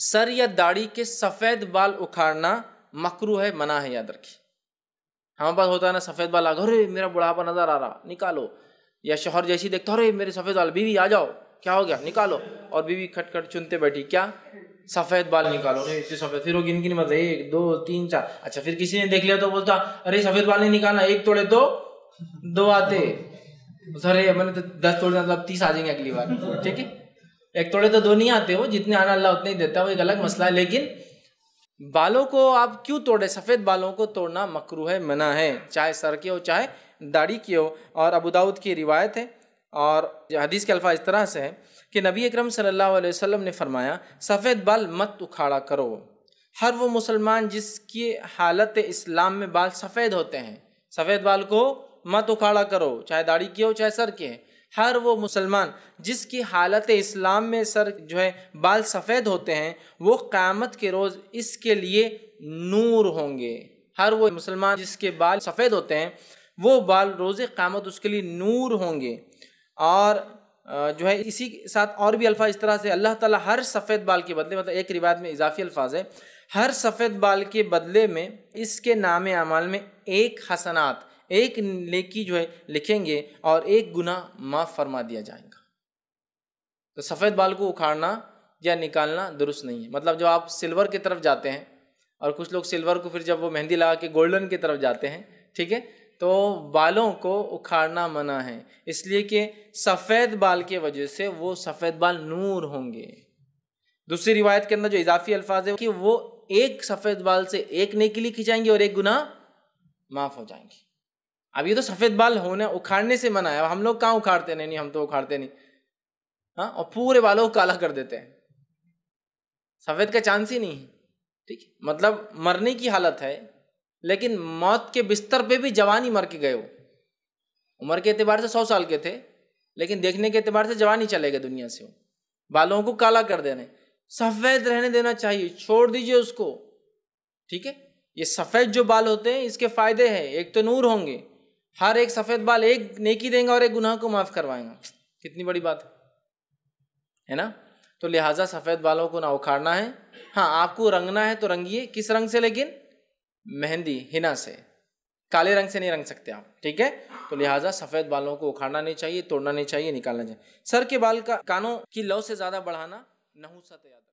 sir या दाढ़ी के सफ़ेद बाल उखाड़ना मकरू है मना है याद रखिए हमारे पास होता है ना सफ़ेद बाल आगे अरे मेरा बुढ़ापा नज़र आ रहा निकालो या शोहर जैसी देखता अरे मेरे सफ़ेद बाल बीवी आ जाओ क्या हो गया निकालो और बीवी खटखट चुनते बैठी क्या सफ़ेद बाल निकालो इतने सफ़ेद फिर वो गिन गिन मत एक दो तीन चार अच्छा फिर किसी ने देख लिया तो बोलता अरे सफ़ेद बाल नहीं निकालना एक तोड़े तो दो आते अरे मैंने तो दस तोड़े मतलब तीस आ जाएंगे अगली बार ठीक है एक थोड़े तो दो नहीं आते वो जितने आना अल्लाह उतने ही देता है वो एक अलग मसला है लेकिन बालों को आप क्यों तोड़े सफ़ेद बालों को तोड़ना मकरू है मना है चाहे सर के हो चाहे दाढ़ी के हो और अबूदाऊद की रिवायत है और हदीस के अल्फा इस तरह से है कि नबी अकरम सल्लल्लाहु अलैहि वसल्लम ने फरमाया सफ़ेद बाल मत उखाड़ा करो हर वो मुसलमान जिसकी हालत इस्लाम में बाल सफ़ेद होते हैं सफ़ेद बाल को मत उखाड़ा करो चाहे दाढ़ी के हो चाहे सर के हर वो मुसलमान जिसकी हालत इस्लाम में सर जो है बाल सफ़ेद होते हैं वो क़्यामत के रोज़ इसके लिए नूर होंगे हर वो मुसलमान जिसके बाल सफ़ेद होते हैं वो बाल रोज़ क़्यामत उसके लिए नूर होंगे और जो है इसी के साथ और भी अल्फाज इस तरह से अल्लाह ताला हर सफ़ेद बाल के बदले मतलब एक रिवायत में इजाफी अल्फाज है हर सफ़ेद बाल के बदले में इसके नाम अमाल में एक हसनात एक लेकी जो है लिखेंगे और एक गुना माफ़ फरमा दिया जाएगा तो सफ़ेद बाल को उखाड़ना या निकालना दुरुस्त नहीं है मतलब जब आप सिल्वर की तरफ जाते हैं और कुछ लोग सिल्वर को फिर जब वो मेहंदी लगा के गोल्डन की तरफ जाते हैं ठीक है तो बालों को उखाड़ना मना है इसलिए कि सफ़ेद बाल के वजह से वो सफ़ेद बाल नूर होंगे दूसरी रिवायत के अंदर जो इजाफी अल्फाज है कि वो एक सफ़ेद बाल से एक नेकी लिखी जाएंगी और एक गुना माफ़ हो जाएंगी अब ये तो सफ़ेद बाल होने उखाड़ने से मना है अब हम लोग कहाँ उखाड़ते नहीं नहीं हम तो उखाड़ते नहीं हाँ और पूरे बालों को काला कर देते हैं सफ़ेद का चांस ही नहीं है ठीक मतलब मरने की हालत है लेकिन मौत के बिस्तर पे भी जवानी मर के गए हो उम्र के अतबार से सौ साल के थे लेकिन देखने के अतबार से जवानी चले गए दुनिया से बालों को काला कर देने सफ़ेद रहने देना चाहिए छोड़ दीजिए उसको ठीक है ये सफ़ेद जो बाल होते हैं इसके फ़ायदे हैं एक तो नूर होंगे हर एक सफ़ेद बाल एक नेकी देंगे और एक गुनाह को माफ़ करवाएंगे कितनी बड़ी बात है है ना तो लिहाजा सफ़ेद बालों को ना उखाड़ना है हाँ आपको रंगना है तो रंगिए किस रंग से लेकिन मेहंदी हिना से काले रंग से नहीं रंग सकते आप ठीक है तो लिहाजा सफ़ेद बालों को उखाड़ना नहीं चाहिए तोड़ना नहीं चाहिए निकालना चाहिए सर के बाल का कानों की लव से ज़्यादा बढ़ाना नहू याद